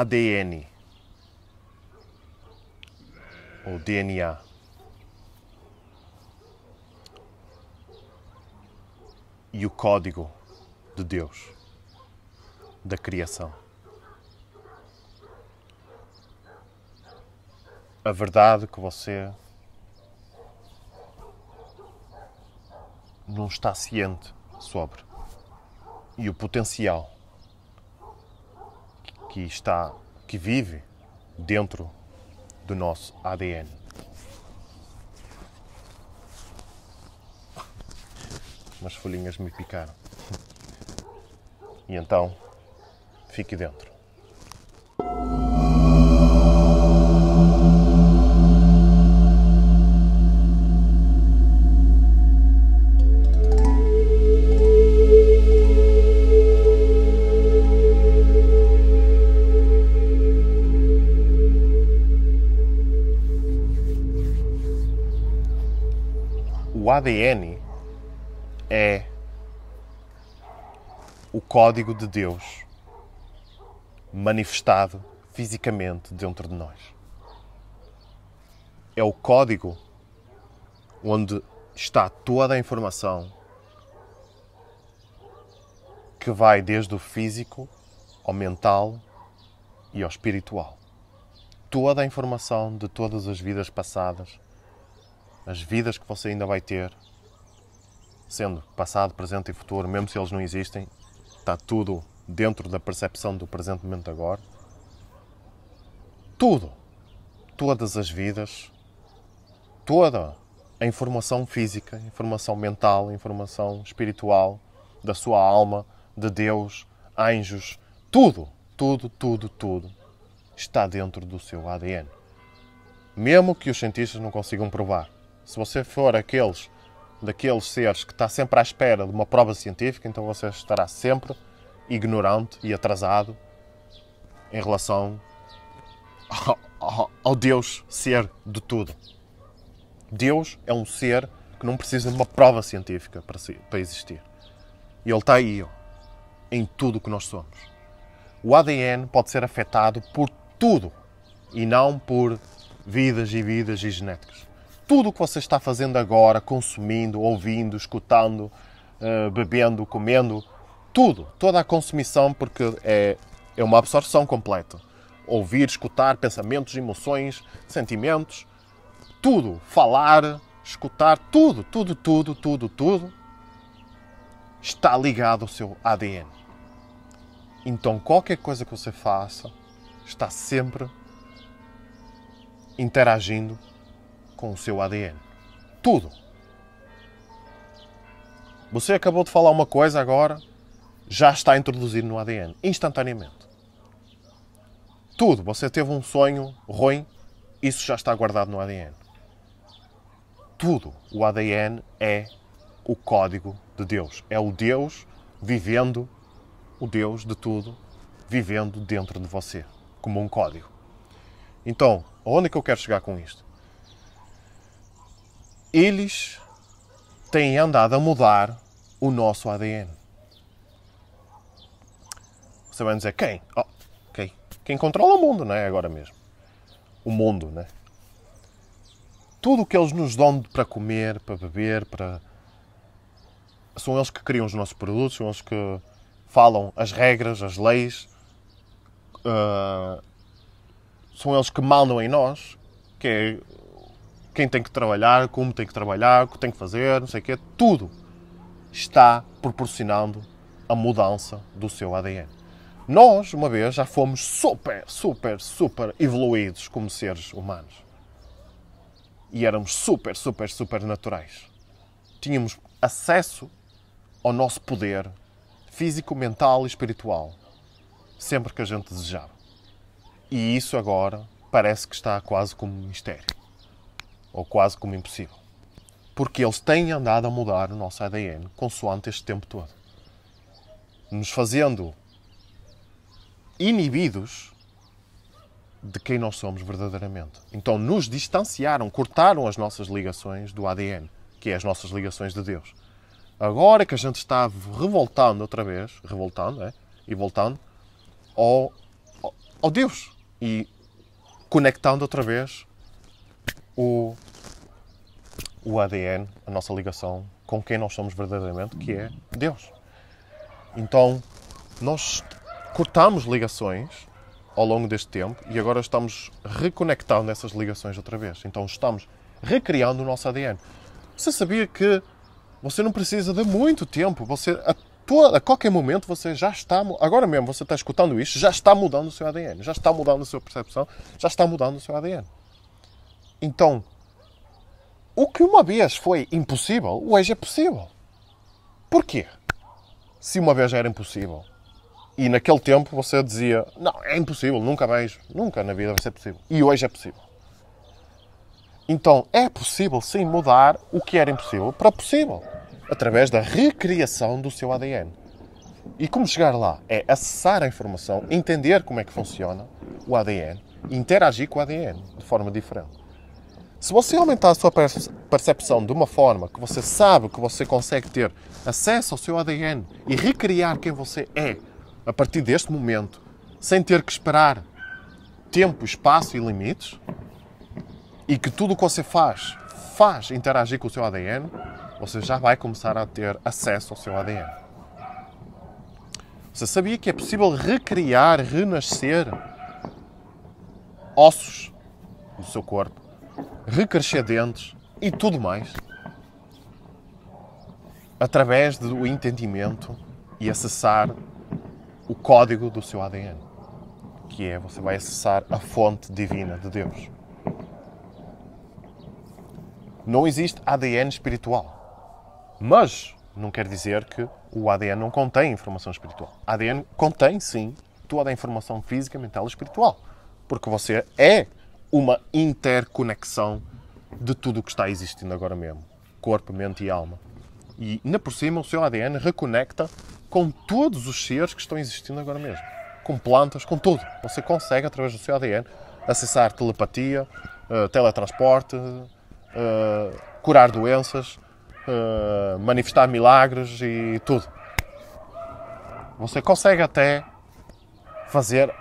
ADN ou DNA. E o código de Deus, da criação. A verdade que você não está ciente sobre e o potencial que está, que vive dentro do nosso ADN. Umas folhinhas me picaram. E então, fique dentro. ADN é o código de Deus manifestado fisicamente dentro de nós. É o código onde está toda a informação que vai desde o físico ao mental e ao espiritual. Toda a informação de todas as vidas passadas as vidas que você ainda vai ter, sendo passado, presente e futuro, mesmo se eles não existem, está tudo dentro da percepção do presente momento agora. Tudo, todas as vidas, toda a informação física, informação mental, informação espiritual da sua alma, de Deus, anjos, tudo, tudo, tudo, tudo está dentro do seu ADN. Mesmo que os cientistas não consigam provar. Se você for aqueles daqueles seres que está sempre à espera de uma prova científica, então você estará sempre ignorante e atrasado em relação ao, ao, ao Deus ser de tudo. Deus é um ser que não precisa de uma prova científica para, si, para existir. E Ele está aí, ó, em tudo o que nós somos. O ADN pode ser afetado por tudo e não por vidas e vidas e genéticas tudo o que você está fazendo agora, consumindo, ouvindo, escutando, eh, bebendo, comendo, tudo, toda a consumição, porque é, é uma absorção completa. Ouvir, escutar pensamentos, emoções, sentimentos, tudo, falar, escutar, tudo, tudo, tudo, tudo, tudo, está ligado ao seu ADN. Então qualquer coisa que você faça está sempre interagindo com o seu ADN. Tudo. Você acabou de falar uma coisa agora, já está introduzido no ADN, instantaneamente. Tudo. Você teve um sonho ruim, isso já está guardado no ADN. Tudo. O ADN é o código de Deus. É o Deus vivendo, o Deus de tudo, vivendo dentro de você, como um código. Então, onde é que eu quero chegar com isto? eles têm andado a mudar o nosso ADN. Você vai dizer quem? Oh, okay. Quem controla o mundo, não é? Agora mesmo. O mundo, né? Tudo o que eles nos dão para comer, para beber, para. São eles que criam os nossos produtos, são eles que falam as regras, as leis. Uh... São eles que mandam em nós, que é quem tem que trabalhar, como tem que trabalhar, o que tem que fazer, não sei o quê, tudo está proporcionando a mudança do seu ADN. Nós, uma vez, já fomos super, super, super evoluídos como seres humanos. E éramos super, super, super naturais. Tínhamos acesso ao nosso poder físico, mental e espiritual sempre que a gente desejava. E isso agora parece que está quase como um mistério ou quase como impossível. Porque eles têm andado a mudar o nosso ADN consoante este tempo todo, nos fazendo inibidos de quem nós somos verdadeiramente. Então nos distanciaram, cortaram as nossas ligações do ADN, que é as nossas ligações de Deus. Agora que a gente está revoltando outra vez, revoltando, é? E voltando ao, ao, Deus. E conectando outra vez o, o ADN, a nossa ligação com quem nós somos verdadeiramente, que é Deus. Então, nós cortamos ligações ao longo deste tempo e agora estamos reconectando essas ligações outra vez. Então, estamos recriando o nosso ADN. Você sabia que você não precisa de muito tempo, você a, toda, a qualquer momento você já está, agora mesmo você está escutando isto, já está mudando o seu ADN, já está mudando a sua percepção, já está mudando o seu ADN. Então, o que uma vez foi impossível, hoje é possível. Porquê? Se uma vez era impossível e naquele tempo você dizia: Não, é impossível, nunca mais, nunca na vida vai ser possível. E hoje é possível. Então, é possível sim mudar o que era impossível para possível, através da recriação do seu ADN. E como chegar lá? É acessar a informação, entender como é que funciona o ADN, interagir com o ADN de forma diferente. Se você aumentar a sua percepção de uma forma que você sabe que você consegue ter acesso ao seu ADN e recriar quem você é a partir deste momento, sem ter que esperar tempo, espaço e limites, e que tudo o que você faz faz interagir com o seu ADN, você já vai começar a ter acesso ao seu ADN. Você sabia que é possível recriar, renascer ossos do seu corpo? recrescer dentes e tudo mais. Através do entendimento e acessar o código do seu ADN, que é você vai acessar a fonte divina de Deus. Não existe ADN espiritual, mas não quer dizer que o ADN não contém informação espiritual. ADN contém sim toda a informação física, mental e espiritual, porque você é uma interconexão de tudo o que está existindo agora mesmo, corpo, mente e alma. E, ainda por cima, o seu ADN reconecta com todos os seres que estão existindo agora mesmo. Com plantas, com tudo. Você consegue, através do seu ADN, acessar telepatia, uh, teletransporte, uh, curar doenças, uh, manifestar milagres e tudo. Você consegue até fazer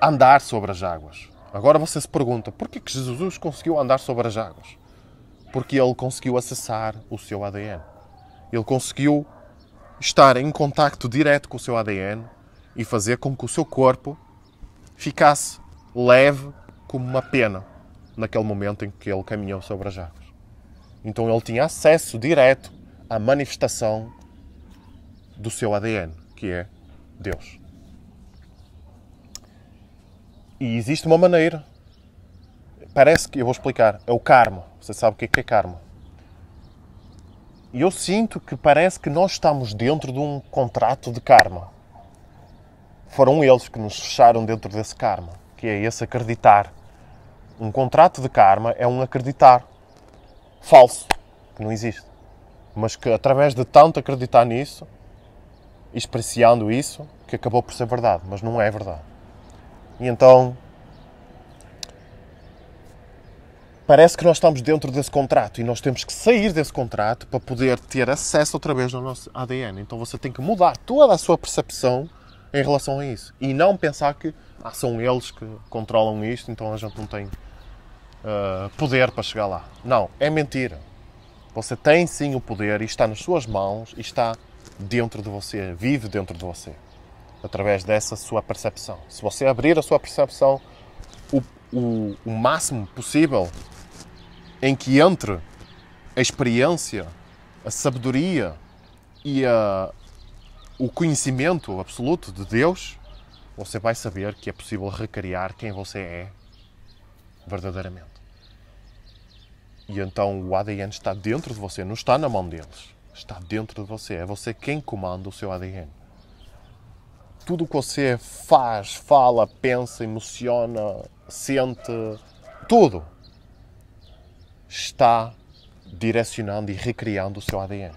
andar sobre as águas. Agora você se pergunta, por que Jesus conseguiu andar sobre as águas? Porque ele conseguiu acessar o seu ADN. Ele conseguiu estar em contacto direto com o seu ADN e fazer com que o seu corpo ficasse leve como uma pena naquele momento em que ele caminhou sobre as águas. Então ele tinha acesso direto à manifestação do seu ADN, que é Deus. E existe uma maneira. Parece que, eu vou explicar, é o karma. Você sabe o que é, que é karma. E eu sinto que parece que nós estamos dentro de um contrato de karma. Foram eles que nos fecharam dentro desse karma, que é esse acreditar. Um contrato de karma é um acreditar falso, que não existe. Mas que através de tanto acreditar nisso, expressando isso, que acabou por ser verdade, mas não é verdade. E então parece que nós estamos dentro desse contrato e nós temos que sair desse contrato para poder ter acesso outra vez ao nosso ADN. Então você tem que mudar toda a sua percepção em relação a isso e não pensar que ah, são eles que controlam isto, então a gente não tem uh, poder para chegar lá. Não, é mentira. Você tem sim o poder e está nas suas mãos e está dentro de você, vive dentro de você através dessa sua percepção. Se você abrir a sua percepção o, o, o máximo possível em que entre a experiência, a sabedoria e a, o conhecimento absoluto de Deus, você vai saber que é possível recriar quem você é verdadeiramente. E então o ADN está dentro de você, não está na mão deles. Está dentro de você. É você quem comanda o seu ADN tudo o que você faz, fala, pensa, emociona, sente, tudo está direcionando e recriando o seu ADN.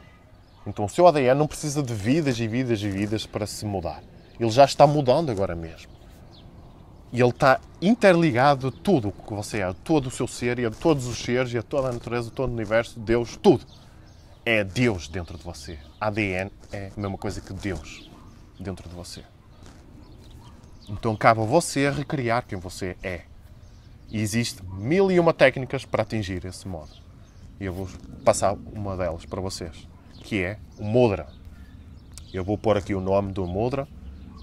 Então o seu ADN não precisa de vidas e vidas e vidas para se mudar. Ele já está mudando agora mesmo. E ele está interligado a tudo o que você é, a todo o seu ser e a todos os seres e a toda a natureza, todo o universo, Deus, tudo. É Deus dentro de você. ADN é a mesma coisa que Deus dentro de você. Então cabe a você recriar quem você é. E existe mil e uma técnicas para atingir esse modo. E eu vou passar uma delas para vocês, que é o Mudra. Eu vou pôr aqui o nome do Mudra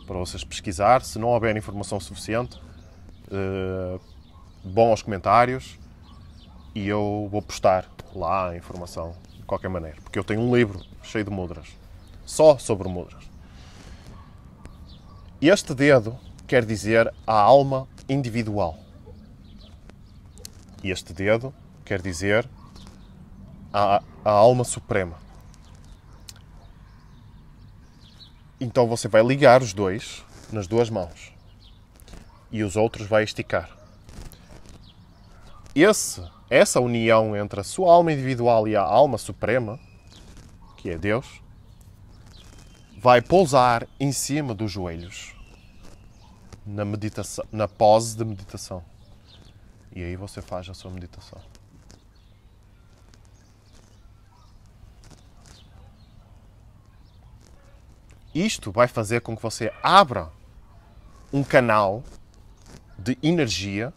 para vocês pesquisar. Se não houver informação suficiente, eh, bom aos comentários e eu vou postar lá a informação de qualquer maneira. Porque eu tenho um livro cheio de mudras, só sobre mudras. Este dedo quer dizer a alma individual. E este dedo quer dizer a, a alma suprema. Então você vai ligar os dois nas duas mãos e os outros vai esticar. Esse, essa união entre a sua alma individual e a alma suprema, que é Deus, vai pousar em cima dos joelhos na meditação, na pose de meditação. E aí você faz a sua meditação. Isto vai fazer com que você abra um canal de energia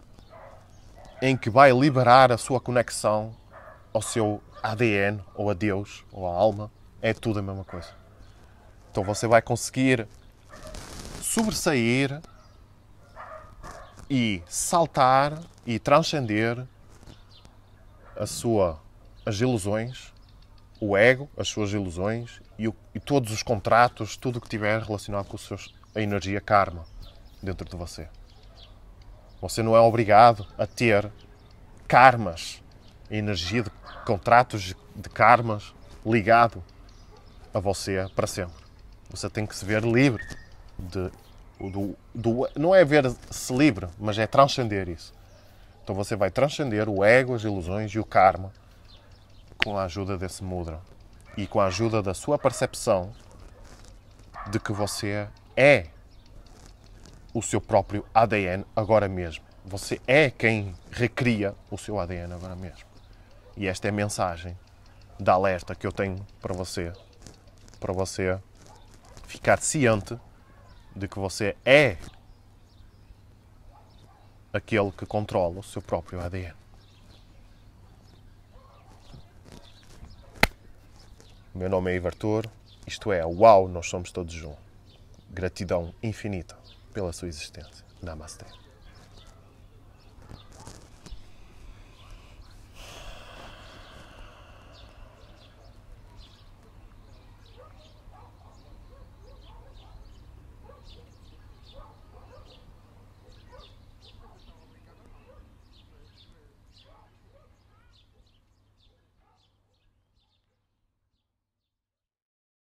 em que vai liberar a sua conexão ao seu ADN ou a Deus ou a alma. É tudo a mesma coisa. Então você vai conseguir sobressair e saltar e transcender a sua, as ilusões, o ego, as suas ilusões e, o, e todos os contratos, tudo o que tiver relacionado com seus, a energia karma dentro de você. Você não é obrigado a ter karmas, a energia de contratos de karmas ligado a você para sempre. Você tem que se ver livre de do, do, não é ver-se livre, mas é transcender isso. Então você vai transcender o ego, as ilusões e o karma com a ajuda desse mudra e com a ajuda da sua percepção de que você é o seu próprio ADN agora mesmo. Você é quem recria o seu ADN agora mesmo. E esta é a mensagem da alerta que eu tenho para você, para você ficar ciente de que você é aquele que controla o seu próprio ADN. O meu nome é Ivertor. isto é, uau, nós somos todos um. Gratidão infinita pela sua existência. Namastê.